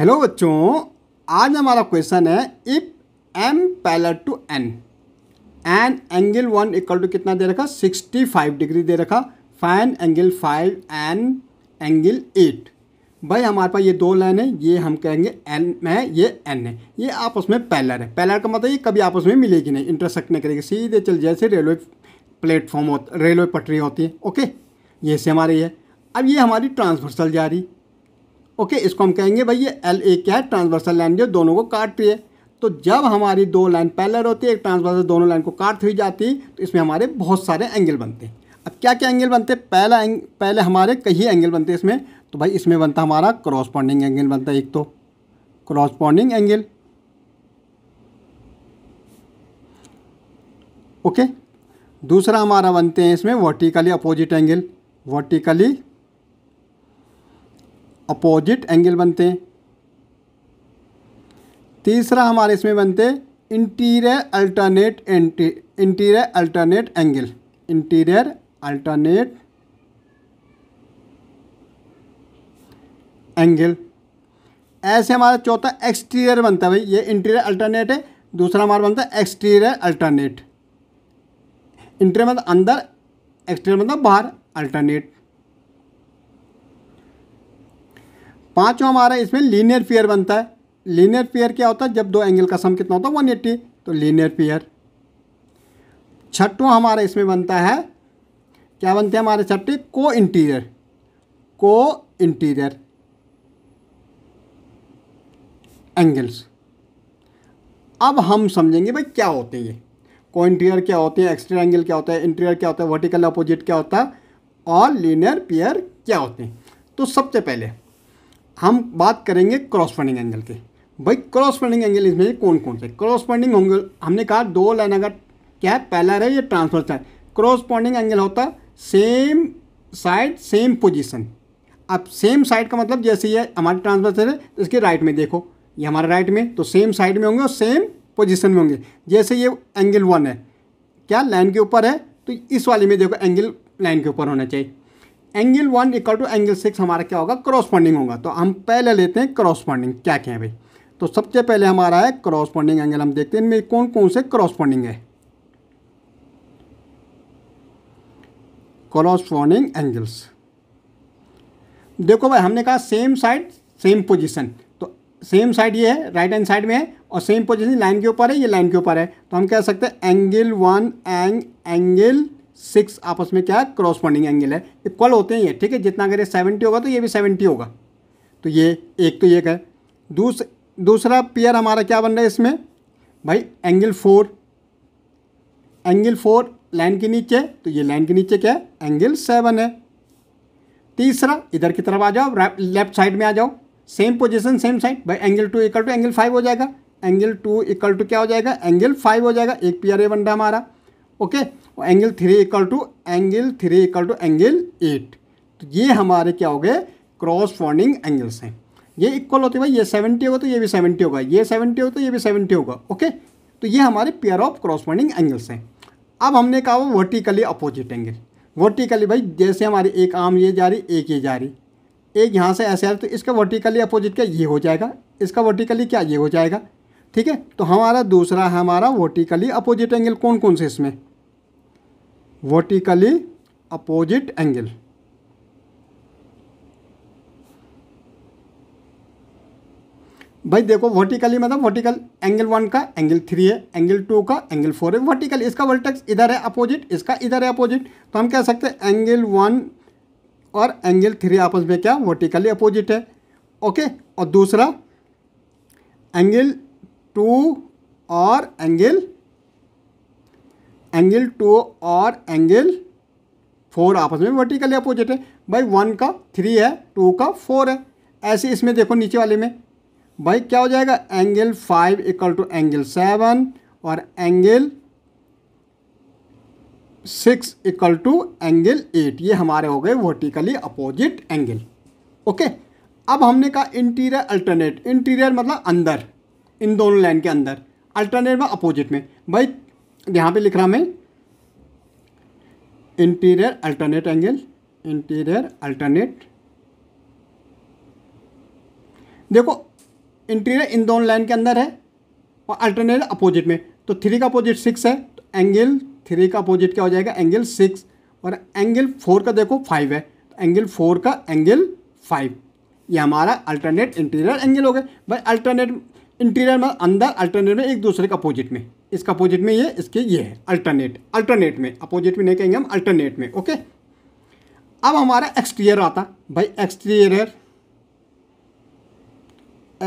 hello बच्चों आज हमारा क्वेश्चन है if M parallel to N N angle one equal to कितना दे रखा सिक्सटी फाइव डिग्री दे रखा fine angle five N angle eight भाई हमारे पास ये दो लाइन है ये हम कहेंगे एन है ये एन है ये आपस में पैलर है पैलर का मतलब ये कभी आपस में मिलेगी नहीं इंटरसेक्ट नहीं करेगी सीधे चल जैसे रेलवे प्लेटफॉर्म होता रेलवे पटरी होती है ओके ये से हमारी है अब ये हमारी ट्रांसवर्सल जा रही ओके इसको हम कहेंगे भाई ये एल ए क्या है ट्रांसवर्सल लाइन जो दोनों को काटती है तो जब हमारी दो लाइन पैलर होती है एक ट्रांसवर्सल दोनों लाइन को काट हुई जाती है तो इसमें हमारे बहुत सारे एंगल बनते हैं अब क्या क्या एंगल बनते हैं पहला एंग पहले हमारे कई एंगल बनते हैं इसमें तो भाई इसमें बनता हमारा क्रॉसपॉन्डिंग एंगल बनता है एक तो क्रॉसपॉन्डिंग एंगल ओके दूसरा हमारा बनते हैं इसमें vertically opposite angle vertically opposite angle बनते हैं तीसरा हमारे इसमें बनते interior alternate interior alternate angle interior alternate angle ऐसे हमारा चौथा एक्सटीरियर बनता है भाई ये इंटीरियर अल्टरनेट है दूसरा हमारा बनता है एक्सटीरियर अल्टरनेट इंटीरियर मतलब अंदर एक्सटीरियर मतलब बाहर अल्टरनेट पाँचवा हमारा इसमें लीनियर पेयर बनता है लीनियर पेयर क्या होता है जब दो एंगल का सम कितना होता है वन एट्टी तो लीनियर पेयर छठवा हमारा इसमें बनता है क्या बनते हैं हमारे छठे को इंटीरियर को इंटीरियर एंगल्स अब हम समझेंगे भाई क्या होते हैं ये को इंटीरियर क्या होते हैं एक्सटीरियर एंगल क्या होता है इंटीरियर क्या होता है वर्टिकल अपोजिट क्या होता है और लीनियर पेयर क्या होते हैं तो सबसे पहले हम बात करेंगे क्रॉस फंडिंग एंगल के भाई क्रॉस फंडिंग एंगल इसमें कौन कौन से क्रॉस फंडिंग एंगल हमने कहा दो लाइन अगर क्या है पहला रहे ये transfer side corresponding angle होता सेम साइड सेम पोजीशन अब सेम साइड का मतलब जैसे ये हमारे ट्रांसफर साइड है तो इसके राइट में देखो ये हमारे राइट में तो सेम साइड में होंगे और सेम पोजिशन में होंगे जैसे ये एंगल वन है क्या लाइन के ऊपर है तो इस वाले में देखो एंगल लाइन के ऊपर होना चाहिए angle one equal to angle six हमारा क्या होगा क्रॉसपॉन्डिंग होगा तो हम पहले लेते हैं क्रॉसपॉन्डिंग क्या कहें भाई तो सबसे पहले हमारा है क्रॉसपॉन्डिंग एंगल हम देखते हैं इनमें कौन कौन से क्रॉसपॉन्डिंग है क्रॉसपॉन्डिंग एंगल्स देखो भाई हमने कहा सेम साइड सेम पोजिशन तो सेम साइड ये है राइट हैंड साइड में है और सेम पोजिशन लाइन के ऊपर है ये लाइन के ऊपर है तो हम कह सकते हैं एंगल वन एंग एंगल सिक्स आपस में क्या है क्रॉसपॉन्डिंग एंगल है इक्वल होते हैं ये ठीक है जितना अगर ये सेवेंटी होगा तो ये भी सेवेंटी होगा तो ये एक तो ये है दूस, दूसरा पेयर हमारा क्या बन रहा है इसमें भाई angle four angle four line के नीचे तो ये लाइन के नीचे क्या है एंगल सेवन है तीसरा इधर की तरफ आ जाओ लेफ्ट साइड में आ जाओ सेम पोजिशन सेम साइड भाई angle to equal to angle five हो जाएगा एंगल टू इक्वल टू क्या हो जाएगा एंगल फाइव हो जाएगा एक पियर ये बन रहा हमारा okay angle three equal to angle three equal to angle eight तो ये हमारे क्या हो गए क्रॉस फॉन्डिंग एंगल्स हैं ये इक्वल होते भाई ये सेवेंटी होगा तो ये भी सेवेंटी होगा ये सेवेंटी होगा तो ये भी सेवेंटी होगा ओके तो ये हमारे pair of corresponding angles हैं अब हमने कहा वो वर्टिकली अपोजिट एंगल वर्टिकली भाई जैसे हमारी एक आम ये जा रही एक ये जा रही एक यहाँ से ऐसे आ रही तो इसका वर्टिकली अपोजिट क्या ये हो जाएगा इसका वर्टिकली क्या ये हो जाएगा ठीक है तो हमारा दूसरा हमारा वर्टिकली अपोजिट एंगल कौन कौन से इसमें वर्टिकली अपोजिट एंगल भाई देखो वर्टिकली मतलब वर्टिकल एंगल वन का एंगल थ्री है एंगल टू का एंगल फोर है वर्टिकल इसका वर्टेक्स इधर है अपोजिट इसका इधर है अपोजिट तो हम कह सकते हैं एंगल वन और एंगल थ्री आपस में क्या वर्टिकली अपोजिट है ओके और दूसरा एंगल टू और एंगल एंगल टू और एंगल फोर आपस में वर्टिकली अपोजिट है भाई वन का थ्री है टू का फोर है ऐसे इसमें देखो नीचे वाले में भाई क्या हो जाएगा angle five equal to angle seven और angle six equal to angle eight ये हमारे हो गए वर्टिकली अपोजिट एंगल ओके अब हमने कहा इंटीरियर अल्टरनेट इंटीरियर मतलब अंदर इन दोनों लाइन के अंदर अल्टरनेट में अपोजिट में भाई यहाँ पे लिख रहा मैं interior alternate angle interior alternate देखो इंटीरियर इन दोनों लाइन के अंदर है और अल्टरनेट अपोजिट में तो थ्री का अपोजिट सिक्स है तो एंगल थ्री का अपोजिट क्या हो जाएगा एंगल सिक्स और एंगल फोर का देखो फाइव है तो एंगल फोर का एंगल फाइव ये हमारा अल्टरनेट इंटीरियर एंगल हो गया भाई अल्टरनेट इंटीरियर में अंदर अल्टरनेट में एक दूसरे के अपोजिट में इसका अपोजिट में ये इसके ये है अल्टरनेट अल्टरनेट में अपोजिट में नहीं कहेंगे हम अल्टरनेट में ओके अब हमारा एक्सटीरियर आता भाई एक्सटीरियर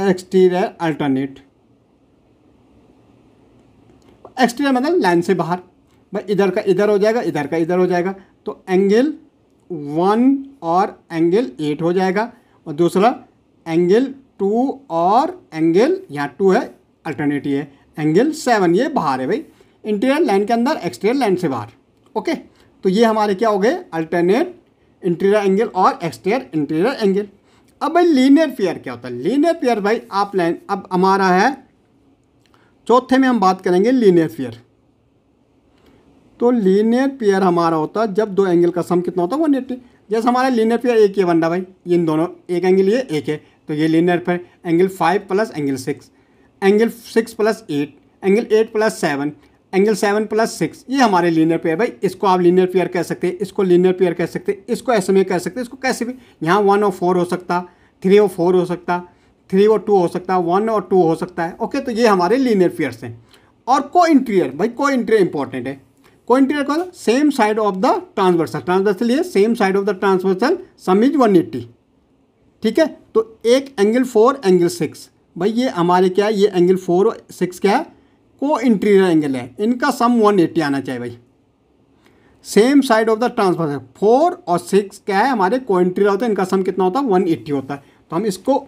एक्सटीरियर अल्टरनेट एक्सटीरियर मतलब लाइन से बाहर भाई इधर का इधर हो जाएगा इधर का इधर हो जाएगा तो एंगल वन और एंगल एट हो जाएगा और दूसरा एंगल टू और एंगल यहाँ टू है अल्टरनेट ही है एंगल सेवन ये बाहर है भाई इंटीरियर लाइन के अंदर एक्सटीरियर लाइन से बाहर ओके तो ये हमारे क्या हो गए अल्टरनेट इंटीरियर एंगल और एक्सटीरियर इंटीरियर एंगल अब भाई लीनियर पेयर क्या होता है लीनियर पेयर भाई आप लाइन अब हमारा है चौथे में हम बात करेंगे लीनियर पेयर तो लीनियर पेयर हमारा होता है जब दो एंगल का सम कितना होता है वन एट्टी जैसे हमारा लीनियर पेयर एक ही बन रहा भाई इन दोनों एक एंगल ये एक है तो ये linear pair angle five plus angle six angle six plus eight angle eight plus seven angle seven plus six ये हमारे लीनियर पेयर भाई इसको आप लीनियर पेयर कह सकते हैं इसको लीनियर पेयर कह सकते हैं इसको ऐसे में कह सकते हैं इसको कैसे भी यहाँ वन और फोर हो सकता थ्री और फोर हो सकता थ्री और टू हो सकता वन और टू हो सकता है ओके तो ये हमारे लीनियर पेयर्स हैं और को इंटीरियर भाई को इंटीरियर इंपॉर्टेंट है को इंटीरियर कौन same side of the transversal transversal ये same side of the transversal sum is one eighty ठीक है तो एक एंगल फोर एंगल सिक्स भाई ये हमारे क्या है ये एंगल फोर और सिक्स क्या है को इंटीरियर एंगल है इनका सम वन एट्टी आना चाहिए भाई same side of the transversal four और सिक्स क्या है हमारे को इंटीरियर होता है इनका सम कितना होता है वन एट्टी होता है तो हम इसको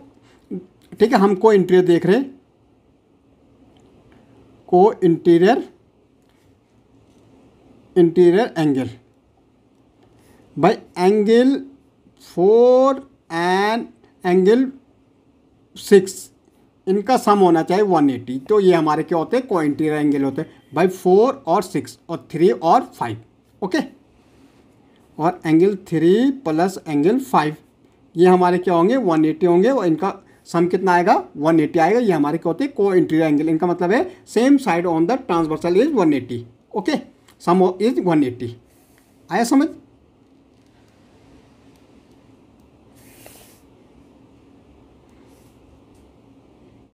ठीक है हम को इंटीरियर देख रहे हैं को इंटीरियर इंटीरियर एंगल भाई angle four and angle six इनका सम होना चाहिए वन एटी तो ये हमारे क्या होते हैं क्वान्टीर एंगल होते हैं भाई फोर और सिक्स और थ्री और फाइव ओके और angle three plus angle five ये हमारे क्या होंगे वन एटी होंगे और इनका सम कितना आएगा वन एटी आएगा ये हमारे क्या होते हैं को इंटीरियर एंगल इनका मतलब है same side on the transversal is one eighty okay sum is one eighty आया समझ